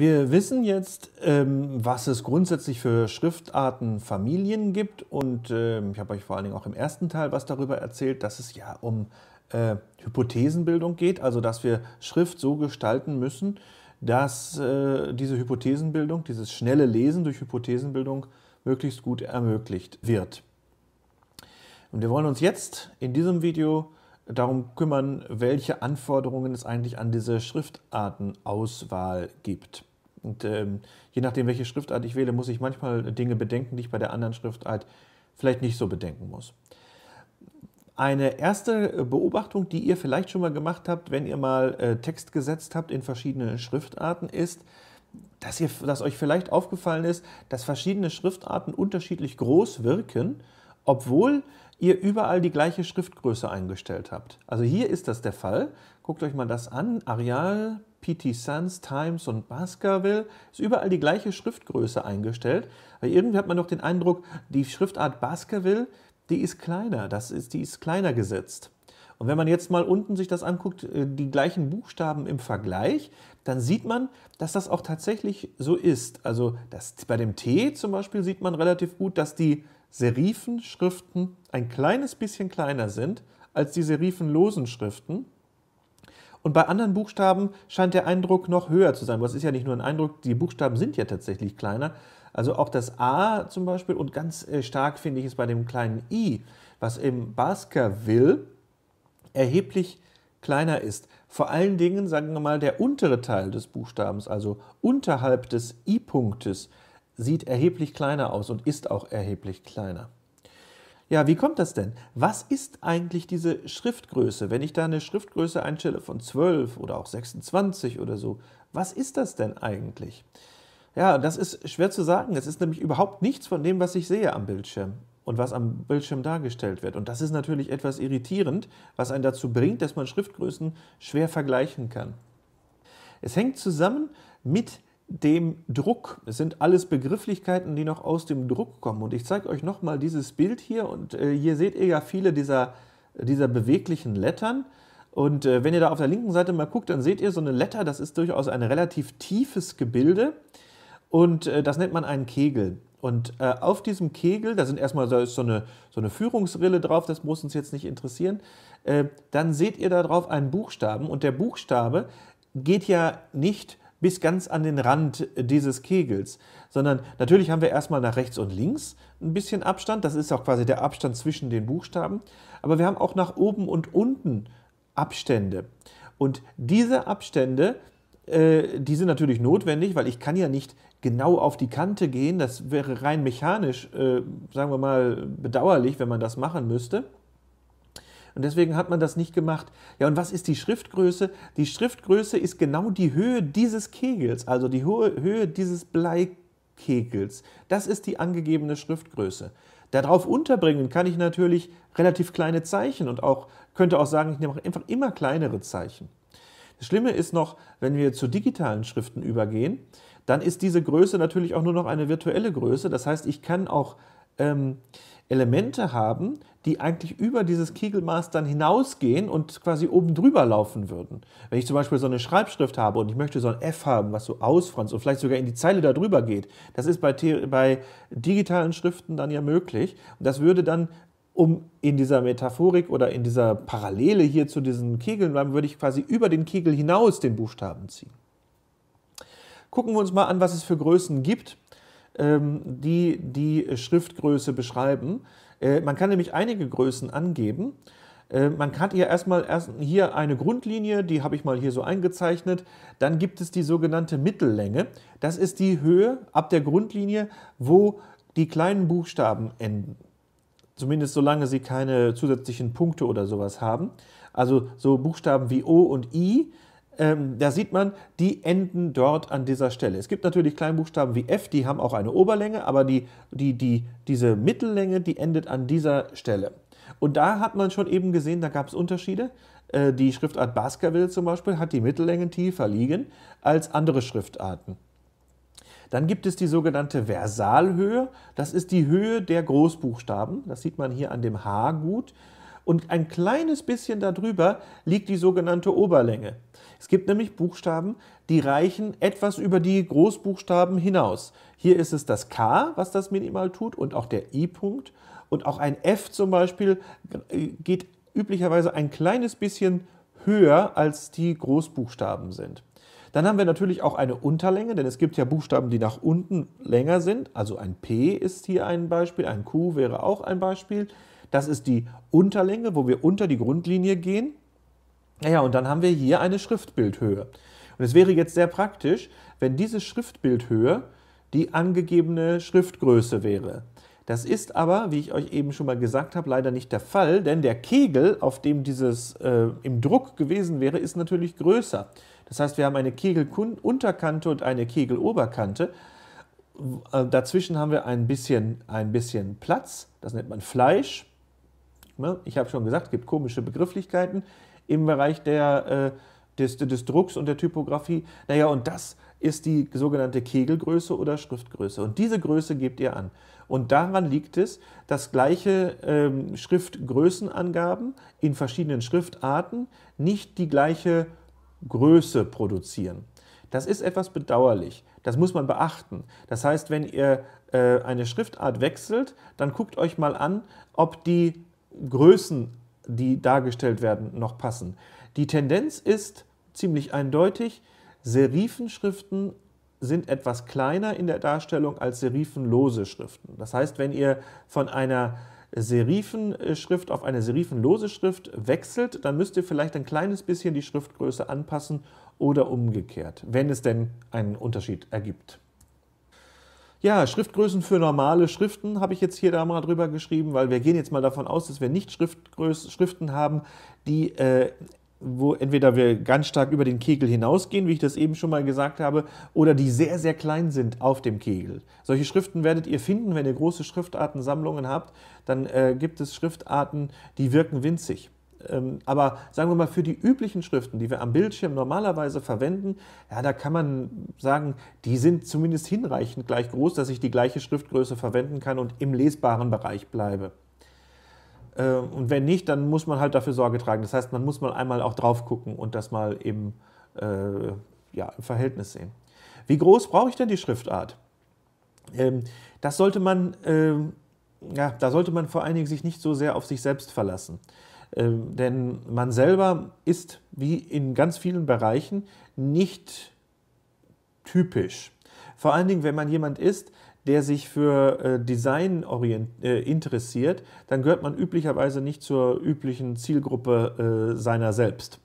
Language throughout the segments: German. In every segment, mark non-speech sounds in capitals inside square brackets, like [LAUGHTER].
Wir wissen jetzt, ähm, was es grundsätzlich für Schriftarten Familien gibt und äh, ich habe euch vor allen Dingen auch im ersten Teil was darüber erzählt, dass es ja um äh, Hypothesenbildung geht, also dass wir Schrift so gestalten müssen, dass äh, diese Hypothesenbildung, dieses schnelle Lesen durch Hypothesenbildung möglichst gut ermöglicht wird. Und wir wollen uns jetzt in diesem Video darum kümmern, welche Anforderungen es eigentlich an diese Schriftartenauswahl gibt. Und ähm, je nachdem, welche Schriftart ich wähle, muss ich manchmal Dinge bedenken, die ich bei der anderen Schriftart vielleicht nicht so bedenken muss. Eine erste äh, Beobachtung, die ihr vielleicht schon mal gemacht habt, wenn ihr mal äh, Text gesetzt habt in verschiedene Schriftarten, ist, dass, ihr, dass euch vielleicht aufgefallen ist, dass verschiedene Schriftarten unterschiedlich groß wirken, obwohl ihr überall die gleiche Schriftgröße eingestellt habt. Also hier ist das der Fall. Guckt euch mal das an. Areal, PT Suns, Times und Baskerville ist überall die gleiche Schriftgröße eingestellt. Weil irgendwie hat man doch den Eindruck, die Schriftart Baskerville, die ist kleiner, das ist, die ist kleiner gesetzt. Und wenn man jetzt mal unten sich das anguckt, äh, die gleichen Buchstaben im Vergleich, dann sieht man, dass das auch tatsächlich so ist. Also das, bei dem T zum Beispiel sieht man relativ gut, dass die Serifenschriften ein kleines bisschen kleiner sind als die serifenlosen Schriften. Und bei anderen Buchstaben scheint der Eindruck noch höher zu sein. Aber ist ja nicht nur ein Eindruck, die Buchstaben sind ja tatsächlich kleiner. Also auch das A zum Beispiel und ganz äh, stark finde ich es bei dem kleinen I, was im Baskerville erheblich kleiner ist. Vor allen Dingen, sagen wir mal, der untere Teil des Buchstabens, also unterhalb des I-Punktes, sieht erheblich kleiner aus und ist auch erheblich kleiner. Ja, wie kommt das denn? Was ist eigentlich diese Schriftgröße? Wenn ich da eine Schriftgröße einstelle von 12 oder auch 26 oder so, was ist das denn eigentlich? Ja, das ist schwer zu sagen. Es ist nämlich überhaupt nichts von dem, was ich sehe am Bildschirm und was am Bildschirm dargestellt wird. Und das ist natürlich etwas irritierend, was einen dazu bringt, dass man Schriftgrößen schwer vergleichen kann. Es hängt zusammen mit der dem Druck. Es sind alles Begrifflichkeiten, die noch aus dem Druck kommen. Und ich zeige euch nochmal dieses Bild hier. Und äh, hier seht ihr ja viele dieser, dieser beweglichen Lettern. Und äh, wenn ihr da auf der linken Seite mal guckt, dann seht ihr so eine Letter, das ist durchaus ein relativ tiefes Gebilde. Und äh, das nennt man einen Kegel. Und äh, auf diesem Kegel, da sind erstmal da so, eine, so eine Führungsrille drauf, das muss uns jetzt nicht interessieren. Äh, dann seht ihr da drauf einen Buchstaben. Und der Buchstabe geht ja nicht bis ganz an den Rand dieses Kegels, sondern natürlich haben wir erstmal nach rechts und links ein bisschen Abstand, das ist auch quasi der Abstand zwischen den Buchstaben, aber wir haben auch nach oben und unten Abstände. Und diese Abstände, äh, die sind natürlich notwendig, weil ich kann ja nicht genau auf die Kante gehen. Das wäre rein mechanisch, äh, sagen wir mal, bedauerlich, wenn man das machen müsste. Und deswegen hat man das nicht gemacht. Ja, und was ist die Schriftgröße? Die Schriftgröße ist genau die Höhe dieses Kegels, also die Höhe dieses Bleikegels. Das ist die angegebene Schriftgröße. Darauf unterbringen kann ich natürlich relativ kleine Zeichen und auch könnte auch sagen, ich nehme einfach immer kleinere Zeichen. Das Schlimme ist noch, wenn wir zu digitalen Schriften übergehen, dann ist diese Größe natürlich auch nur noch eine virtuelle Größe. Das heißt, ich kann auch ähm, Elemente haben, die eigentlich über dieses Kegelmaß dann hinausgehen und quasi oben drüber laufen würden. Wenn ich zum Beispiel so eine Schreibschrift habe und ich möchte so ein F haben, was so ausfranst und vielleicht sogar in die Zeile da drüber geht, das ist bei, bei digitalen Schriften dann ja möglich. Und das würde dann um in dieser Metaphorik oder in dieser Parallele hier zu diesen Kegeln bleiben, würde ich quasi über den Kegel hinaus den Buchstaben ziehen. Gucken wir uns mal an, was es für Größen gibt. Ähm, die die Schriftgröße beschreiben. Äh, man kann nämlich einige Größen angeben. Äh, man hat hier erstmal erst hier eine Grundlinie, die habe ich mal hier so eingezeichnet. Dann gibt es die sogenannte Mittellänge. Das ist die Höhe ab der Grundlinie, wo die kleinen Buchstaben enden. Zumindest solange sie keine zusätzlichen Punkte oder sowas haben. Also so Buchstaben wie O und I ähm, da sieht man, die enden dort an dieser Stelle. Es gibt natürlich Kleinbuchstaben wie F, die haben auch eine Oberlänge, aber die, die, die, diese Mittellänge, die endet an dieser Stelle. Und da hat man schon eben gesehen, da gab es Unterschiede. Äh, die Schriftart Baskerville zum Beispiel hat die Mittellängen tiefer liegen als andere Schriftarten. Dann gibt es die sogenannte Versalhöhe. Das ist die Höhe der Großbuchstaben. Das sieht man hier an dem H gut. Und ein kleines bisschen darüber liegt die sogenannte Oberlänge. Es gibt nämlich Buchstaben, die reichen etwas über die Großbuchstaben hinaus. Hier ist es das K, was das minimal tut und auch der I-Punkt. Und auch ein F zum Beispiel äh, geht üblicherweise ein kleines bisschen höher, als die Großbuchstaben sind. Dann haben wir natürlich auch eine Unterlänge, denn es gibt ja Buchstaben, die nach unten länger sind. Also ein P ist hier ein Beispiel, ein Q wäre auch ein Beispiel. Das ist die Unterlänge, wo wir unter die Grundlinie gehen. Naja, und dann haben wir hier eine Schriftbildhöhe. Und es wäre jetzt sehr praktisch, wenn diese Schriftbildhöhe die angegebene Schriftgröße wäre. Das ist aber, wie ich euch eben schon mal gesagt habe, leider nicht der Fall, denn der Kegel, auf dem dieses äh, im Druck gewesen wäre, ist natürlich größer. Das heißt, wir haben eine Kegelunterkante und eine Kegeloberkante. Äh, dazwischen haben wir ein bisschen, ein bisschen Platz, das nennt man Fleisch. Ne, ich habe schon gesagt, es gibt komische Begrifflichkeiten im Bereich der, äh, des, des Drucks und der Typografie. Naja, und das ist die sogenannte Kegelgröße oder Schriftgröße. Und diese Größe gebt ihr an. Und daran liegt es, dass gleiche ähm, Schriftgrößenangaben in verschiedenen Schriftarten nicht die gleiche Größe produzieren. Das ist etwas bedauerlich. Das muss man beachten. Das heißt, wenn ihr äh, eine Schriftart wechselt, dann guckt euch mal an, ob die Größen die dargestellt werden, noch passen. Die Tendenz ist ziemlich eindeutig. Serifenschriften sind etwas kleiner in der Darstellung als serifenlose Schriften. Das heißt, wenn ihr von einer Serifenschrift auf eine serifenlose Schrift wechselt, dann müsst ihr vielleicht ein kleines bisschen die Schriftgröße anpassen oder umgekehrt, wenn es denn einen Unterschied ergibt. Ja, Schriftgrößen für normale Schriften habe ich jetzt hier da mal drüber geschrieben, weil wir gehen jetzt mal davon aus, dass wir nicht Schriftgröß Schriften haben, die äh, wo entweder wir ganz stark über den Kegel hinausgehen, wie ich das eben schon mal gesagt habe, oder die sehr, sehr klein sind auf dem Kegel. Solche Schriften werdet ihr finden, wenn ihr große Schriftartensammlungen habt, dann äh, gibt es Schriftarten, die wirken winzig. Ähm, aber sagen wir mal, für die üblichen Schriften, die wir am Bildschirm normalerweise verwenden, ja, da kann man sagen, die sind zumindest hinreichend gleich groß, dass ich die gleiche Schriftgröße verwenden kann und im lesbaren Bereich bleibe. Ähm, und wenn nicht, dann muss man halt dafür Sorge tragen. Das heißt, man muss mal einmal auch drauf gucken und das mal eben äh, ja, im Verhältnis sehen. Wie groß brauche ich denn die Schriftart? Ähm, das sollte man, äh, ja, da sollte man vor allen Dingen sich nicht so sehr auf sich selbst verlassen. Ähm, denn man selber ist, wie in ganz vielen Bereichen, nicht typisch. Vor allen Dingen, wenn man jemand ist, der sich für äh, Design äh, interessiert, dann gehört man üblicherweise nicht zur üblichen Zielgruppe äh, seiner selbst.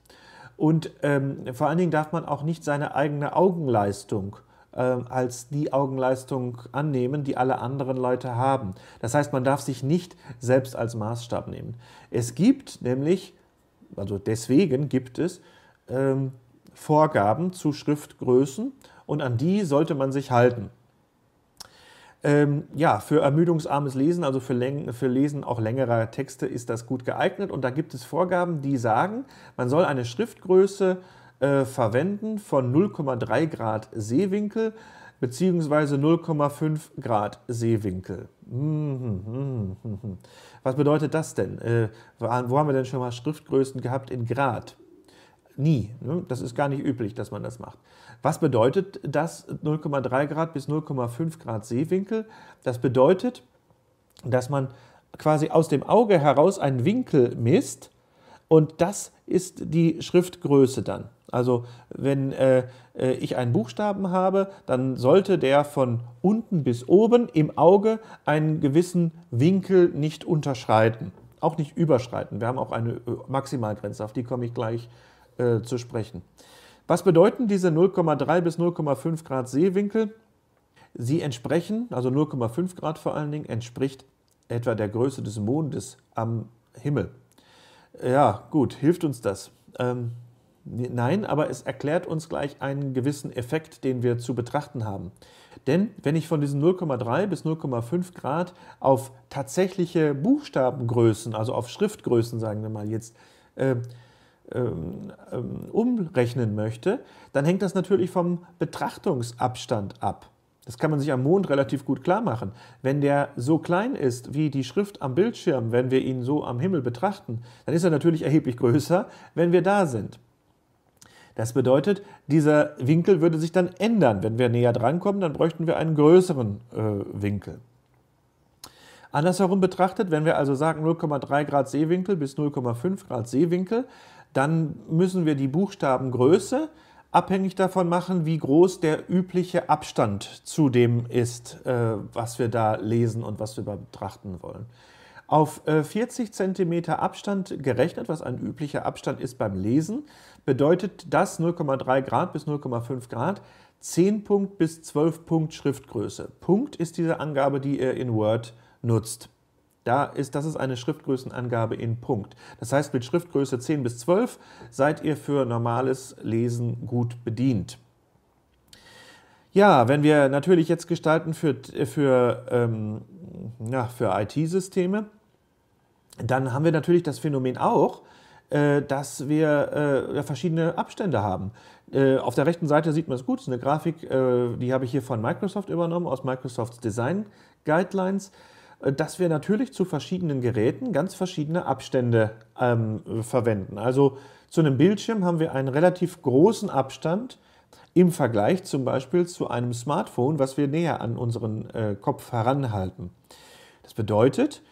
Und ähm, vor allen Dingen darf man auch nicht seine eigene Augenleistung ähm, als die Augenleistung annehmen, die alle anderen Leute haben. Das heißt, man darf sich nicht selbst als Maßstab nehmen. Es gibt nämlich, also deswegen gibt es ähm, Vorgaben zu Schriftgrößen und an die sollte man sich halten. Ähm, ja, für ermüdungsarmes Lesen, also für, für Lesen auch längerer Texte, ist das gut geeignet. Und da gibt es Vorgaben, die sagen, man soll eine Schriftgröße äh, verwenden von 0,3 Grad Seewinkel bzw. 0,5 Grad Seewinkel. Mhm. Was bedeutet das denn? Äh, wo haben wir denn schon mal Schriftgrößen gehabt in Grad? Nie. Ne? Das ist gar nicht üblich, dass man das macht. Was bedeutet das 0,3 Grad bis 0,5 Grad Seewinkel? Das bedeutet, dass man quasi aus dem Auge heraus einen Winkel misst und das ist die Schriftgröße dann. Also wenn äh, äh, ich einen Buchstaben habe, dann sollte der von unten bis oben im Auge einen gewissen Winkel nicht unterschreiten, auch nicht überschreiten. Wir haben auch eine äh, Maximalgrenze, auf die komme ich gleich äh, zu sprechen. Was bedeuten diese 0,3 bis 0,5 Grad Seewinkel? Sie entsprechen, also 0,5 Grad vor allen Dingen, entspricht etwa der Größe des Mondes am Himmel. Ja, gut, hilft uns das? Ähm, nein, aber es erklärt uns gleich einen gewissen Effekt, den wir zu betrachten haben. Denn wenn ich von diesen 0,3 bis 0,5 Grad auf tatsächliche Buchstabengrößen, also auf Schriftgrößen, sagen wir mal jetzt, äh, ähm, ähm, umrechnen möchte, dann hängt das natürlich vom Betrachtungsabstand ab. Das kann man sich am Mond relativ gut klar machen. Wenn der so klein ist wie die Schrift am Bildschirm, wenn wir ihn so am Himmel betrachten, dann ist er natürlich erheblich größer, wenn wir da sind. Das bedeutet, dieser Winkel würde sich dann ändern. Wenn wir näher drankommen, dann bräuchten wir einen größeren äh, Winkel. Andersherum betrachtet, wenn wir also sagen 0,3 Grad Seewinkel bis 0,5 Grad Seewinkel, dann müssen wir die Buchstabengröße abhängig davon machen, wie groß der übliche Abstand zu dem ist, äh, was wir da lesen und was wir betrachten wollen. Auf 40 äh, cm Abstand gerechnet, was ein üblicher Abstand ist beim Lesen, bedeutet das 0,3 Grad bis 0,5 Grad 10 Punkt bis 12 Punkt Schriftgröße. Punkt ist diese Angabe, die ihr in Word nutzt. Da ist, das ist eine Schriftgrößenangabe in Punkt. Das heißt, mit Schriftgröße 10 bis 12 seid ihr für normales Lesen gut bedient. Ja, wenn wir natürlich jetzt gestalten für, für, ähm, ja, für IT-Systeme, dann haben wir natürlich das Phänomen auch, äh, dass wir äh, verschiedene Abstände haben. Äh, auf der rechten Seite sieht man es gut, es ist eine Grafik, äh, die habe ich hier von Microsoft übernommen, aus Microsofts Design Guidelines. Äh, dass wir natürlich zu verschiedenen Geräten ganz verschiedene Abstände ähm, verwenden. Also zu einem Bildschirm haben wir einen relativ großen Abstand im Vergleich zum Beispiel zu einem Smartphone, was wir näher an unseren äh, Kopf heranhalten. Das bedeutet,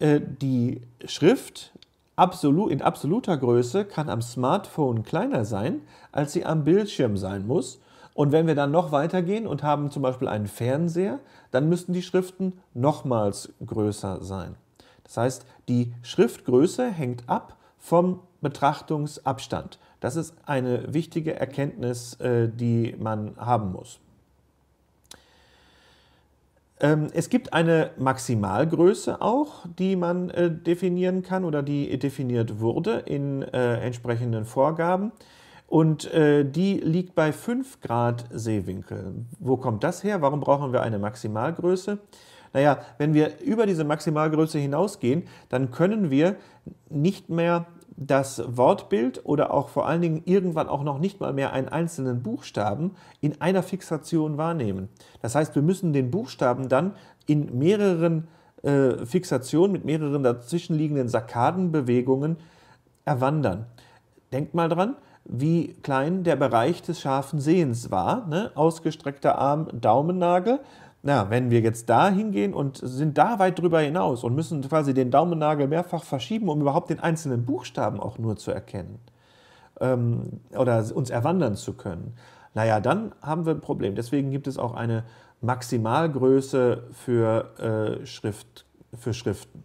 äh, die Schrift absolut, in absoluter Größe kann am Smartphone kleiner sein, als sie am Bildschirm sein muss. Und wenn wir dann noch weitergehen und haben zum Beispiel einen Fernseher, dann müssten die Schriften nochmals größer sein. Das heißt, die Schriftgröße hängt ab vom Betrachtungsabstand. Das ist eine wichtige Erkenntnis, äh, die man haben muss. Ähm, es gibt eine Maximalgröße auch, die man äh, definieren kann oder die definiert wurde in äh, entsprechenden Vorgaben. Und äh, die liegt bei 5 Grad Seewinkel. Wo kommt das her? Warum brauchen wir eine Maximalgröße? Naja, wenn wir über diese Maximalgröße hinausgehen, dann können wir nicht mehr das Wortbild oder auch vor allen Dingen irgendwann auch noch nicht mal mehr einen einzelnen Buchstaben in einer Fixation wahrnehmen. Das heißt, wir müssen den Buchstaben dann in mehreren äh, Fixationen mit mehreren dazwischenliegenden Sakkadenbewegungen erwandern. Denkt mal dran, wie klein der Bereich des scharfen Sehens war. Ne? Ausgestreckter Arm, Daumennagel. Na, wenn wir jetzt da hingehen und sind da weit drüber hinaus und müssen quasi den Daumennagel mehrfach verschieben, um überhaupt den einzelnen Buchstaben auch nur zu erkennen ähm, oder uns erwandern zu können, naja, dann haben wir ein Problem. Deswegen gibt es auch eine Maximalgröße für, äh, Schrift, für Schriften.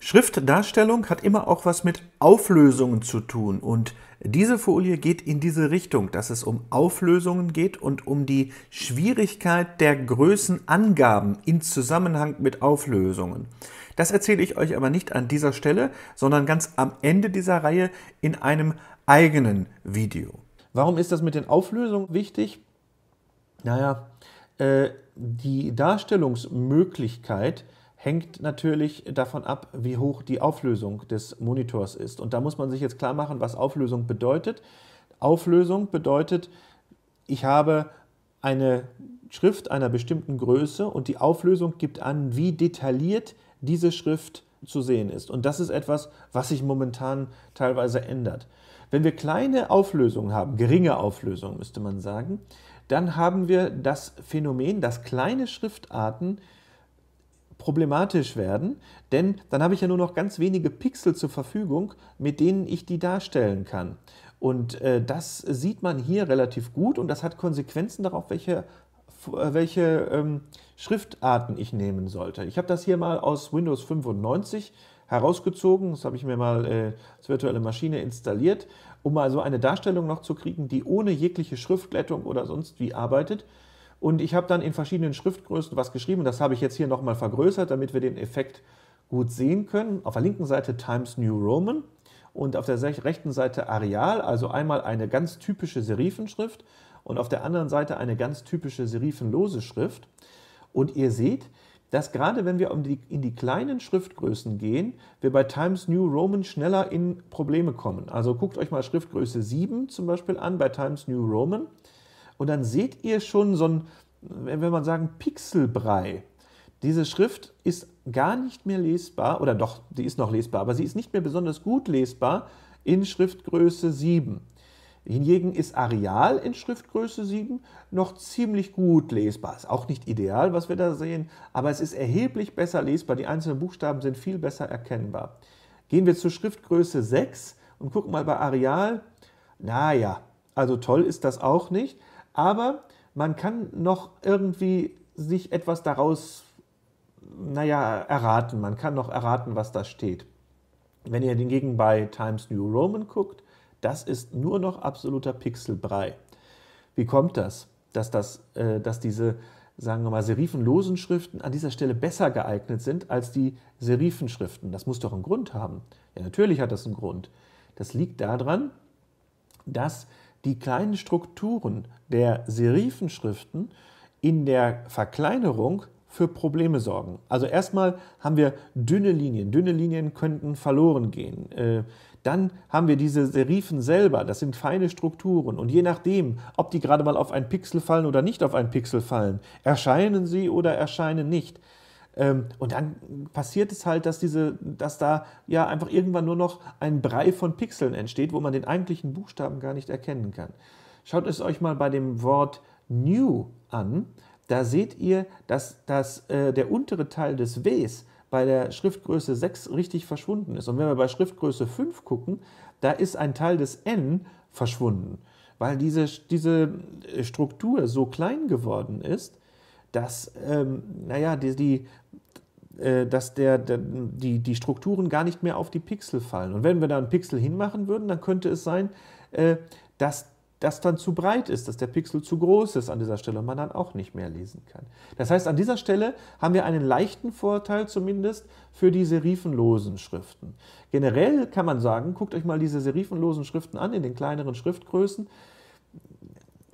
Schriftdarstellung hat immer auch was mit Auflösungen zu tun und diese Folie geht in diese Richtung, dass es um Auflösungen geht und um die Schwierigkeit der Größenangaben in Zusammenhang mit Auflösungen. Das erzähle ich euch aber nicht an dieser Stelle, sondern ganz am Ende dieser Reihe in einem eigenen Video. Warum ist das mit den Auflösungen wichtig? Naja, äh, die Darstellungsmöglichkeit hängt natürlich davon ab, wie hoch die Auflösung des Monitors ist. Und da muss man sich jetzt klar machen, was Auflösung bedeutet. Auflösung bedeutet, ich habe eine Schrift einer bestimmten Größe und die Auflösung gibt an, wie detailliert diese Schrift zu sehen ist. Und das ist etwas, was sich momentan teilweise ändert. Wenn wir kleine Auflösungen haben, geringe Auflösungen müsste man sagen, dann haben wir das Phänomen, dass kleine Schriftarten problematisch werden, denn dann habe ich ja nur noch ganz wenige Pixel zur Verfügung, mit denen ich die darstellen kann. Und äh, das sieht man hier relativ gut und das hat Konsequenzen darauf, welche, äh, welche ähm, Schriftarten ich nehmen sollte. Ich habe das hier mal aus Windows 95 herausgezogen, das habe ich mir mal äh, als virtuelle Maschine installiert, um mal so eine Darstellung noch zu kriegen, die ohne jegliche Schriftglättung oder sonst wie arbeitet. Und ich habe dann in verschiedenen Schriftgrößen was geschrieben. Das habe ich jetzt hier nochmal vergrößert, damit wir den Effekt gut sehen können. Auf der linken Seite Times New Roman und auf der rechten Seite Areal, also einmal eine ganz typische Serifenschrift und auf der anderen Seite eine ganz typische serifenlose Schrift. Und ihr seht, dass gerade wenn wir in die kleinen Schriftgrößen gehen, wir bei Times New Roman schneller in Probleme kommen. Also guckt euch mal Schriftgröße 7 zum Beispiel an bei Times New Roman. Und dann seht ihr schon so ein, wenn man sagen, Pixelbrei. Diese Schrift ist gar nicht mehr lesbar, oder doch, die ist noch lesbar, aber sie ist nicht mehr besonders gut lesbar in Schriftgröße 7. Hingegen ist Areal in Schriftgröße 7 noch ziemlich gut lesbar. Ist auch nicht ideal, was wir da sehen, aber es ist erheblich besser lesbar. Die einzelnen Buchstaben sind viel besser erkennbar. Gehen wir zur Schriftgröße 6 und gucken mal bei Areal. Naja, also toll ist das auch nicht, aber man kann noch irgendwie sich etwas daraus, naja, erraten. Man kann noch erraten, was da steht. Wenn ihr hingegen bei Times New Roman guckt, das ist nur noch absoluter Pixelbrei. Wie kommt das, dass, das, äh, dass diese, sagen wir mal, serifenlosen Schriften an dieser Stelle besser geeignet sind als die Serifenschriften? Das muss doch einen Grund haben. Ja, natürlich hat das einen Grund. Das liegt daran, dass die kleinen Strukturen der Serifenschriften in der Verkleinerung für Probleme sorgen. Also erstmal haben wir dünne Linien. Dünne Linien könnten verloren gehen. Äh, dann haben wir diese Serifen selber, das sind feine Strukturen. Und je nachdem, ob die gerade mal auf einen Pixel fallen oder nicht auf einen Pixel fallen, erscheinen sie oder erscheinen nicht. Ähm, und dann passiert es halt, dass diese, dass da ja einfach irgendwann nur noch ein Brei von Pixeln entsteht, wo man den eigentlichen Buchstaben gar nicht erkennen kann. Schaut es euch mal bei dem Wort new an. Da seht ihr, dass, dass äh, der untere Teil des Ws bei der Schriftgröße 6 richtig verschwunden ist. Und wenn wir bei Schriftgröße 5 gucken, da ist ein Teil des N verschwunden, weil diese, diese äh, Struktur so klein geworden ist, dass, ähm, naja, die, die äh, dass der, der, die, die Strukturen gar nicht mehr auf die Pixel fallen. Und wenn wir da einen Pixel hinmachen würden, dann könnte es sein, äh, dass das dann zu breit ist, dass der Pixel zu groß ist an dieser Stelle und man dann auch nicht mehr lesen kann. Das heißt, an dieser Stelle haben wir einen leichten Vorteil zumindest für die serifenlosen Schriften. Generell kann man sagen, guckt euch mal diese serifenlosen Schriften an in den kleineren Schriftgrößen.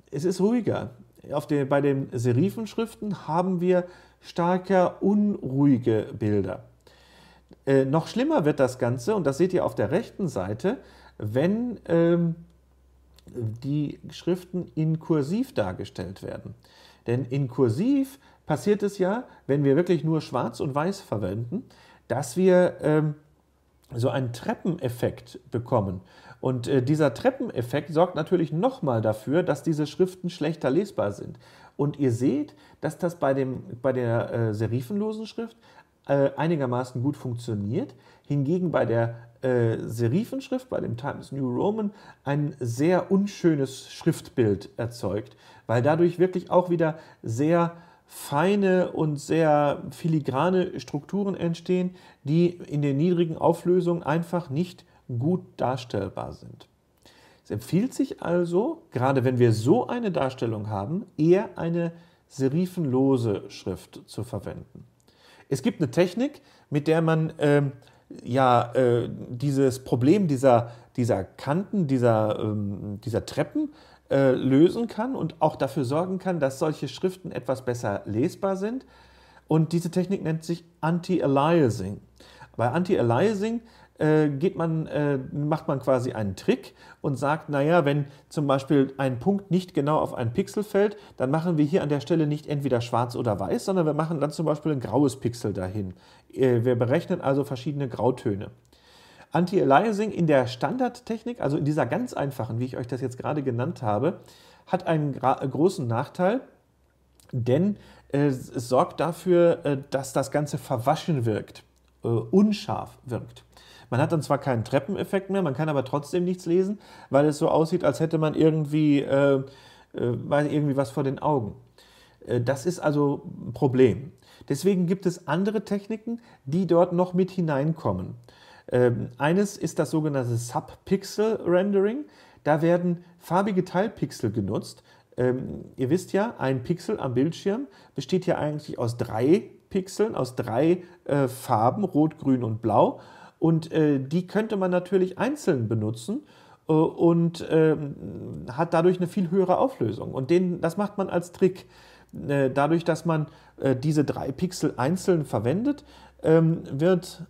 Es ist ruhiger. Auf den, bei den Serifenschriften haben wir starker, unruhige Bilder. Äh, noch schlimmer wird das Ganze, und das seht ihr auf der rechten Seite, wenn ähm, die Schriften in Kursiv dargestellt werden. Denn in Kursiv passiert es ja, wenn wir wirklich nur Schwarz und Weiß verwenden, dass wir ähm, so einen Treppeneffekt bekommen. Und äh, dieser Treppeneffekt sorgt natürlich nochmal dafür, dass diese Schriften schlechter lesbar sind. Und ihr seht, dass das bei, dem, bei der äh, serifenlosen Schrift äh, einigermaßen gut funktioniert, hingegen bei der äh, Serifenschrift, bei dem Times New Roman, ein sehr unschönes Schriftbild erzeugt, weil dadurch wirklich auch wieder sehr feine und sehr filigrane Strukturen entstehen, die in den niedrigen Auflösungen einfach nicht gut darstellbar sind. Es empfiehlt sich also, gerade wenn wir so eine Darstellung haben, eher eine serifenlose Schrift zu verwenden. Es gibt eine Technik, mit der man ähm, ja äh, dieses Problem dieser, dieser Kanten, dieser, ähm, dieser Treppen äh, lösen kann und auch dafür sorgen kann, dass solche Schriften etwas besser lesbar sind. Und diese Technik nennt sich Anti-Aliasing. Bei Anti-Aliasing äh, geht man, äh, macht man quasi einen Trick und sagt, naja, wenn zum Beispiel ein Punkt nicht genau auf einen Pixel fällt, dann machen wir hier an der Stelle nicht entweder schwarz oder weiß, sondern wir machen dann zum Beispiel ein graues Pixel dahin. Äh, wir berechnen also verschiedene Grautöne. Anti-Aliasing in der Standardtechnik, also in dieser ganz einfachen, wie ich euch das jetzt gerade genannt habe, hat einen großen Nachteil, denn es sorgt dafür, dass das Ganze verwaschen wirkt, unscharf wirkt. Man hat dann zwar keinen Treppeneffekt mehr, man kann aber trotzdem nichts lesen, weil es so aussieht, als hätte man irgendwie, äh, äh irgendwie was vor den Augen. Äh, das ist also ein Problem. Deswegen gibt es andere Techniken, die dort noch mit hineinkommen. Ähm, eines ist das sogenannte Subpixel-Rendering. Da werden farbige Teilpixel genutzt. Ähm, ihr wisst ja, ein Pixel am Bildschirm besteht ja eigentlich aus drei Pixeln, aus drei äh, Farben, rot, grün und blau. Und äh, die könnte man natürlich einzeln benutzen äh, und äh, hat dadurch eine viel höhere Auflösung. Und den, das macht man als Trick. Äh, dadurch, dass man äh, diese drei Pixel einzeln verwendet, ähm, wird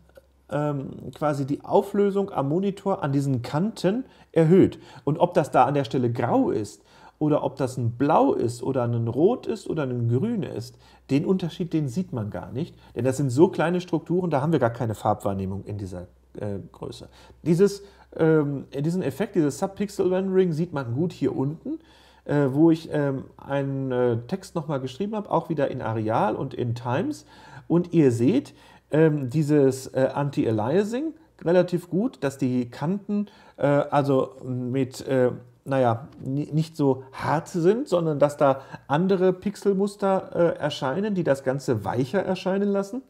ähm, quasi die Auflösung am Monitor an diesen Kanten erhöht. Und ob das da an der Stelle grau ist, oder ob das ein Blau ist oder ein Rot ist oder ein Grün ist, den Unterschied, den sieht man gar nicht. Denn das sind so kleine Strukturen, da haben wir gar keine Farbwahrnehmung in dieser äh, Größe. Dieses, ähm, diesen Effekt, dieses Subpixel-Rendering sieht man gut hier unten, äh, wo ich ähm, einen äh, Text nochmal geschrieben habe, auch wieder in Areal und in Times. Und ihr seht, ähm, dieses äh, Anti-Aliasing relativ gut, dass die Kanten äh, also mit, äh, naja, nicht so hart sind, sondern dass da andere Pixelmuster äh, erscheinen, die das Ganze weicher erscheinen lassen.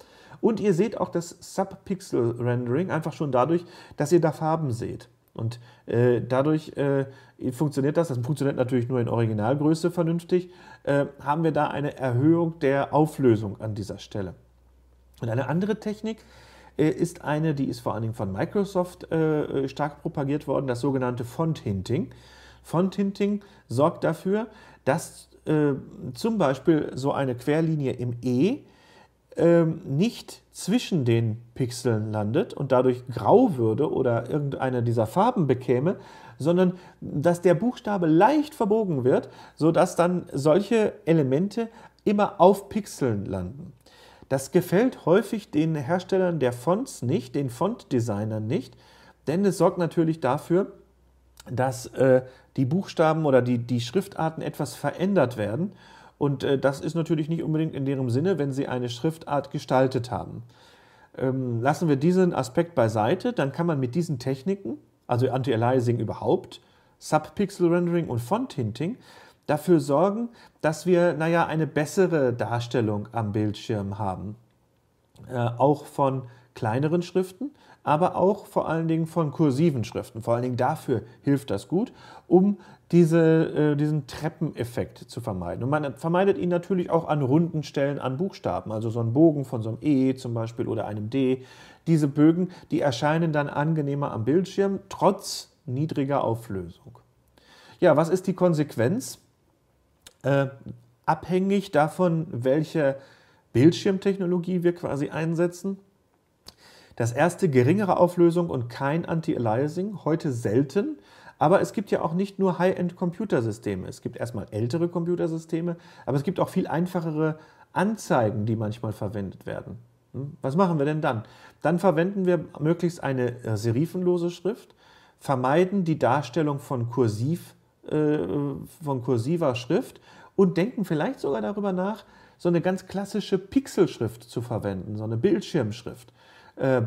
Und ihr seht auch das subpixel rendering einfach schon dadurch, dass ihr da Farben seht. Und äh, dadurch äh, funktioniert das, das funktioniert natürlich nur in Originalgröße vernünftig, äh, haben wir da eine Erhöhung der Auflösung an dieser Stelle. Und eine andere Technik, äh, ist eine, die ist vor allen Dingen von Microsoft äh, äh, stark propagiert worden, das sogenannte Font-Hinting. Font-Hinting sorgt dafür, dass zum Beispiel so eine Querlinie im E ähm, nicht zwischen den Pixeln landet und dadurch grau würde oder irgendeine dieser Farben bekäme, sondern dass der Buchstabe leicht verbogen wird, sodass dann solche Elemente immer auf Pixeln landen. Das gefällt häufig den Herstellern der Fonts nicht, den Fontdesignern nicht, denn es sorgt natürlich dafür, dass äh, die Buchstaben oder die, die Schriftarten etwas verändert werden. Und äh, das ist natürlich nicht unbedingt in deren Sinne, wenn sie eine Schriftart gestaltet haben. Ähm, lassen wir diesen Aspekt beiseite, dann kann man mit diesen Techniken, also Anti-Aliasing überhaupt, Subpixel Rendering und Font Hinting, dafür sorgen, dass wir, naja, eine bessere Darstellung am Bildschirm haben. Äh, auch von kleineren Schriften, aber auch vor allen Dingen von kursiven Schriften. Vor allen Dingen dafür hilft das gut, um diese, äh, diesen Treppeneffekt zu vermeiden. Und man vermeidet ihn natürlich auch an runden Stellen an Buchstaben, also so ein Bogen von so einem E zum Beispiel oder einem D. Diese Bögen, die erscheinen dann angenehmer am Bildschirm, trotz niedriger Auflösung. Ja, was ist die Konsequenz? Äh, abhängig davon, welche Bildschirmtechnologie wir quasi einsetzen. Das erste geringere Auflösung und kein Anti-Aliasing, heute selten. Aber es gibt ja auch nicht nur High-End-Computersysteme. Es gibt erstmal ältere Computersysteme, aber es gibt auch viel einfachere Anzeigen, die manchmal verwendet werden. Hm? Was machen wir denn dann? Dann verwenden wir möglichst eine äh, serifenlose Schrift, vermeiden die Darstellung von Kursiv äh, von kursiver Schrift und denken vielleicht sogar darüber nach, so eine ganz klassische Pixelschrift zu verwenden, so eine Bildschirmschrift. Äh,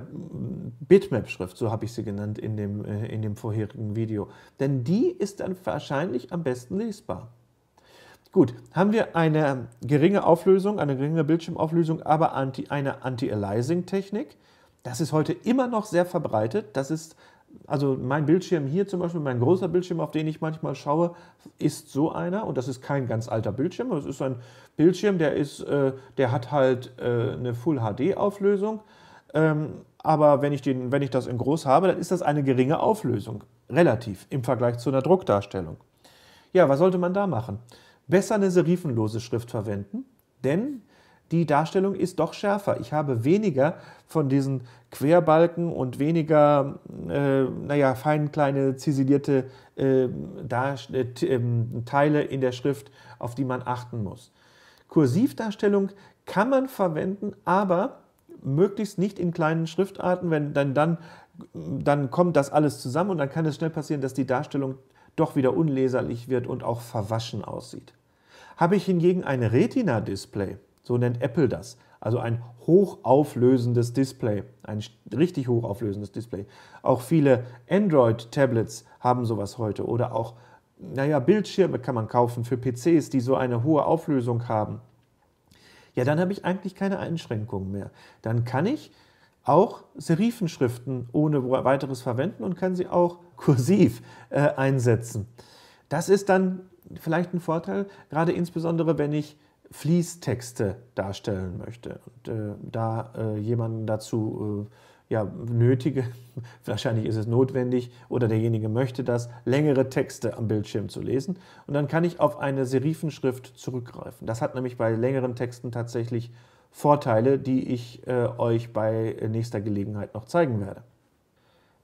Bitmap-Schrift, so habe ich sie genannt in dem, äh, in dem vorherigen Video. Denn die ist dann wahrscheinlich am besten lesbar. Gut, haben wir eine geringe Auflösung, eine geringe Bildschirmauflösung, aber anti, eine Anti-Aliasing-Technik. Das ist heute immer noch sehr verbreitet. Das ist also mein Bildschirm hier zum Beispiel, mein großer Bildschirm, auf den ich manchmal schaue, ist so einer und das ist kein ganz alter Bildschirm, es ist ein Bildschirm, der ist, äh, der hat halt äh, eine Full HD Auflösung, ähm, aber wenn ich, den, wenn ich das in groß habe, dann ist das eine geringe Auflösung, relativ im Vergleich zu einer Druckdarstellung. Ja, was sollte man da machen? Besser eine serifenlose Schrift verwenden, denn die Darstellung ist doch schärfer. Ich habe weniger von diesen Querbalken und weniger, äh, naja, fein kleine ziselierte äh, äh, ähm, Teile in der Schrift, auf die man achten muss. Kursivdarstellung kann man verwenden, aber möglichst nicht in kleinen Schriftarten, wenn dann, dann, dann kommt das alles zusammen und dann kann es schnell passieren, dass die Darstellung doch wieder unleserlich wird und auch verwaschen aussieht. Habe ich hingegen ein Retina-Display, so nennt Apple das. Also ein hochauflösendes Display, ein richtig hochauflösendes Display. Auch viele Android-Tablets haben sowas heute oder auch, naja, Bildschirme kann man kaufen für PCs, die so eine hohe Auflösung haben. Ja, dann habe ich eigentlich keine Einschränkungen mehr. Dann kann ich auch Serifenschriften ohne weiteres verwenden und kann sie auch [LAUGHS] kursiv äh, einsetzen. Das ist dann vielleicht ein Vorteil, gerade insbesondere wenn ich Fließtexte darstellen möchte und äh, da äh, jemanden dazu äh, ja, nötige, [LAUGHS] wahrscheinlich ist es notwendig oder derjenige möchte das, längere Texte am Bildschirm zu lesen. Und dann kann ich auf eine Serifenschrift zurückgreifen. Das hat nämlich bei längeren Texten tatsächlich Vorteile, die ich äh, euch bei nächster Gelegenheit noch zeigen werde.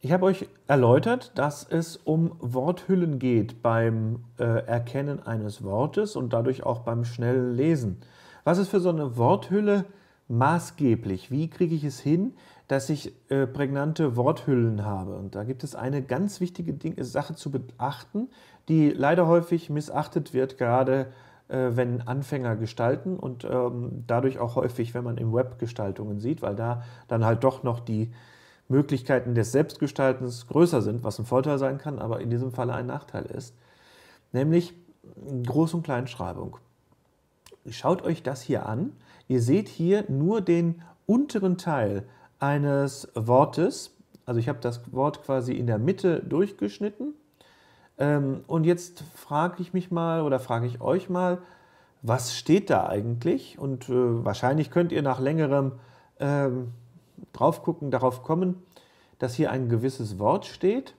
Ich habe euch erläutert, dass es um Worthüllen geht beim äh, Erkennen eines Wortes und dadurch auch beim schnellen Lesen. Was ist für so eine Worthülle maßgeblich? Wie kriege ich es hin, dass ich äh, prägnante Worthüllen habe? Und da gibt es eine ganz wichtige Ding äh, Sache zu beachten, die leider häufig missachtet wird, gerade äh, wenn Anfänger gestalten und ähm, dadurch auch häufig, wenn man im Web Gestaltungen sieht, weil da dann halt doch noch die Möglichkeiten des Selbstgestaltens größer sind, was ein Vorteil sein kann, aber in diesem Falle ein Nachteil ist, nämlich Groß- und Kleinschreibung. Schaut euch das hier an. Ihr seht hier nur den unteren Teil eines Wortes. Also ich habe das Wort quasi in der Mitte durchgeschnitten. Ähm, und jetzt frage ich mich mal oder frage ich euch mal, was steht da eigentlich? Und äh, wahrscheinlich könnt ihr nach längerem ähm, drauf gucken, darauf kommen, dass hier ein gewisses Wort steht.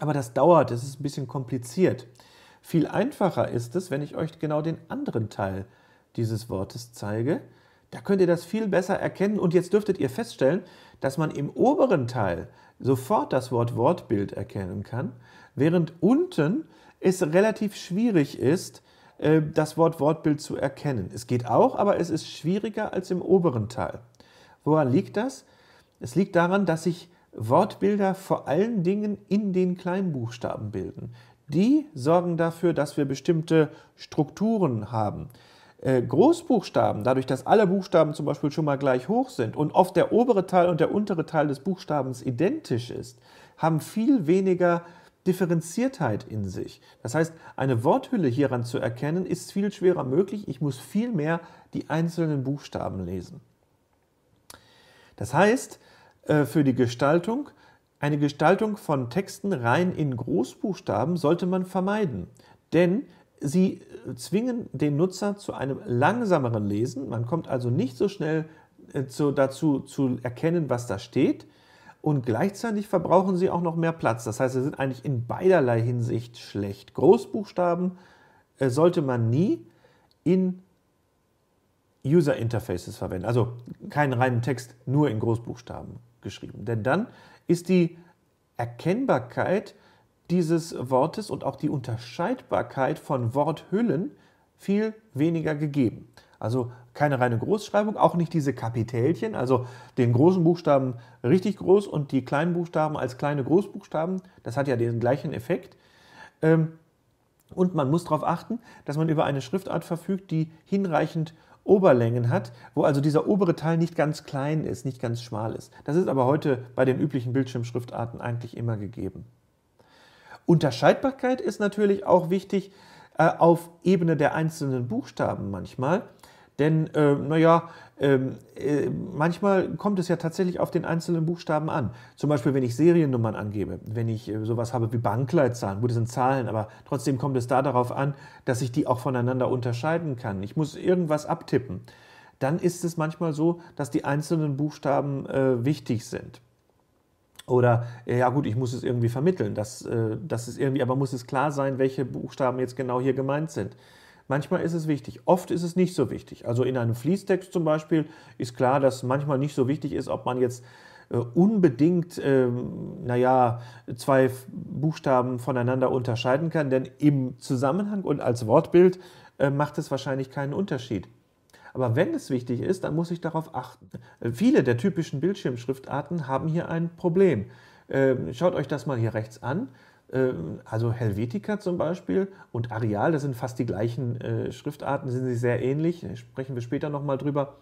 Aber das dauert, es ist ein bisschen kompliziert. Viel einfacher ist es, wenn ich euch genau den anderen Teil dieses Wortes zeige. Da könnt ihr das viel besser erkennen und jetzt dürftet ihr feststellen, dass man im oberen Teil sofort das Wort Wortbild erkennen kann, während unten es relativ schwierig ist, äh, das Wort Wortbild zu erkennen. Es geht auch, aber es ist schwieriger als im oberen Teil. Woran liegt das? Es liegt daran, dass sich Wortbilder vor allen Dingen in den Kleinbuchstaben bilden. Die sorgen dafür, dass wir bestimmte Strukturen haben. Äh, Großbuchstaben, dadurch, dass alle Buchstaben zum Beispiel schon mal gleich hoch sind und oft der obere Teil und der untere Teil des Buchstabens identisch ist, haben viel weniger Differenziertheit in sich. Das heißt, eine Worthülle hieran zu erkennen, ist viel schwerer möglich. Ich muss viel mehr die einzelnen Buchstaben lesen. Das heißt, äh, für die Gestaltung, eine Gestaltung von Texten rein in Großbuchstaben sollte man vermeiden, denn sie äh, zwingen den Nutzer zu einem langsameren Lesen. Man kommt also nicht so schnell äh, dazu zu erkennen, was da steht. Und gleichzeitig verbrauchen sie auch noch mehr Platz. Das heißt, sie sind eigentlich in beiderlei Hinsicht schlecht. Großbuchstaben sollte man nie in User Interfaces verwenden. Also keinen reinen Text, nur in Großbuchstaben geschrieben. Denn dann ist die Erkennbarkeit dieses Wortes und auch die Unterscheidbarkeit von Worthüllen viel weniger gegeben. Also keine reine Großschreibung, auch nicht diese Kapitelchen, also den großen Buchstaben richtig groß und die kleinen Buchstaben als kleine Großbuchstaben. Das hat ja den gleichen Effekt. Ähm, und man muss darauf achten, dass man über eine Schriftart verfügt, die hinreichend Oberlängen hat, wo also dieser obere Teil nicht ganz klein ist, nicht ganz schmal ist. Das ist aber heute bei den üblichen Bildschirmschriftarten eigentlich immer gegeben. Unterscheidbarkeit ist natürlich auch wichtig äh, auf Ebene der einzelnen Buchstaben manchmal. Denn, äh, naja, ähm, äh, manchmal kommt es ja tatsächlich auf den einzelnen Buchstaben an. Zum Beispiel, wenn ich Seriennummern angebe, wenn ich äh, sowas habe wie Bankleitzahlen, gut, das sind Zahlen, aber trotzdem kommt es da darauf an, dass ich die auch voneinander unterscheiden kann. Ich muss irgendwas abtippen. Dann ist es manchmal so, dass die einzelnen Buchstaben äh, wichtig sind. Oder, äh, ja gut, ich muss es irgendwie vermitteln. Das, äh, das ist irgendwie, aber muss es klar sein, welche Buchstaben jetzt genau hier gemeint sind. Manchmal ist es wichtig, oft ist es nicht so wichtig. Also in einem Fließtext zum Beispiel ist klar, dass manchmal nicht so wichtig ist, ob man jetzt äh, unbedingt, ähm, naja, zwei Buchstaben voneinander unterscheiden kann, denn im Zusammenhang und als Wortbild äh, macht es wahrscheinlich keinen Unterschied. Aber wenn es wichtig ist, dann muss ich darauf achten. Äh, viele der typischen Bildschirmschriftarten haben hier ein Problem. Ähm, schaut euch das mal hier rechts an. Äh, also Helvetica zum Beispiel und Areal, das sind fast die gleichen äh, Schriftarten, sind sie sehr ähnlich, äh, sprechen wir später nochmal drüber.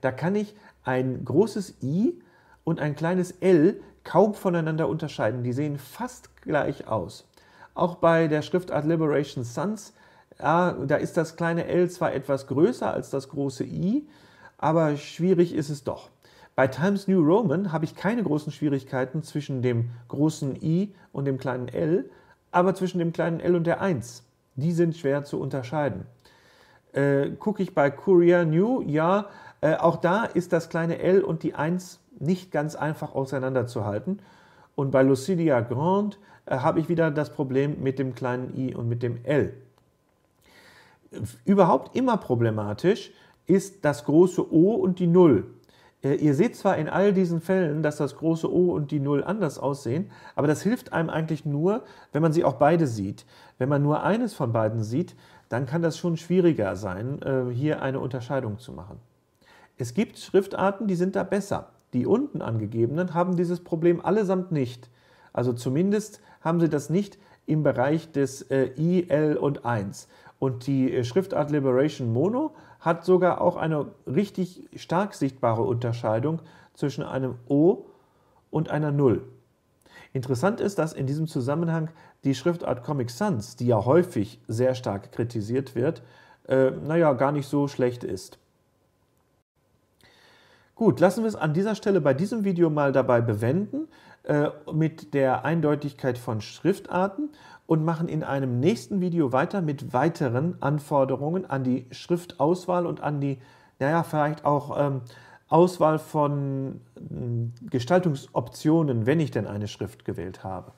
da kann ich ein großes I und ein kleines L kaum voneinander unterscheiden. Die sehen fast gleich aus. Auch bei der Schriftart Liberation Sons, ja, da ist das kleine L zwar etwas größer als das große I, aber schwierig ist es doch. Bei Times New Roman habe ich keine großen Schwierigkeiten zwischen dem großen i und dem kleinen l, aber zwischen dem kleinen l und der 1. Die sind schwer zu unterscheiden. Äh, Gucke ich bei Courier New, ja, äh, auch da ist das kleine l und die 1 nicht ganz einfach auseinanderzuhalten. Und bei Lucidia Grand äh, habe ich wieder das Problem mit dem kleinen i und mit dem l. Äh, überhaupt immer problematisch ist das große O und die Null. Äh, ihr seht zwar in all diesen Fällen, dass das große O und die Null anders aussehen, aber das hilft einem eigentlich nur, wenn man sie auch beide sieht. Wenn man nur eines von beiden sieht, dann kann das schon schwieriger sein, äh, hier eine Unterscheidung zu machen. Es gibt Schriftarten, die sind da besser. Die unten angegebenen haben dieses Problem allesamt nicht. Also zumindest haben sie das nicht im Bereich des äh, I, L und 1. Und die äh, Schriftart Liberation Mono hat sogar auch eine richtig stark sichtbare Unterscheidung zwischen einem O und einer Null. Interessant ist, dass in diesem Zusammenhang die Schriftart Comic Sans, die ja häufig sehr stark kritisiert wird, äh, naja, gar nicht so schlecht ist. Gut, lassen wir es an dieser Stelle bei diesem Video mal dabei bewenden, äh, mit der Eindeutigkeit von Schriftarten und machen in einem nächsten Video weiter mit weiteren Anforderungen an die Schriftauswahl und an die, naja, vielleicht auch ähm, Auswahl von ähm, Gestaltungsoptionen, wenn ich denn eine Schrift gewählt habe.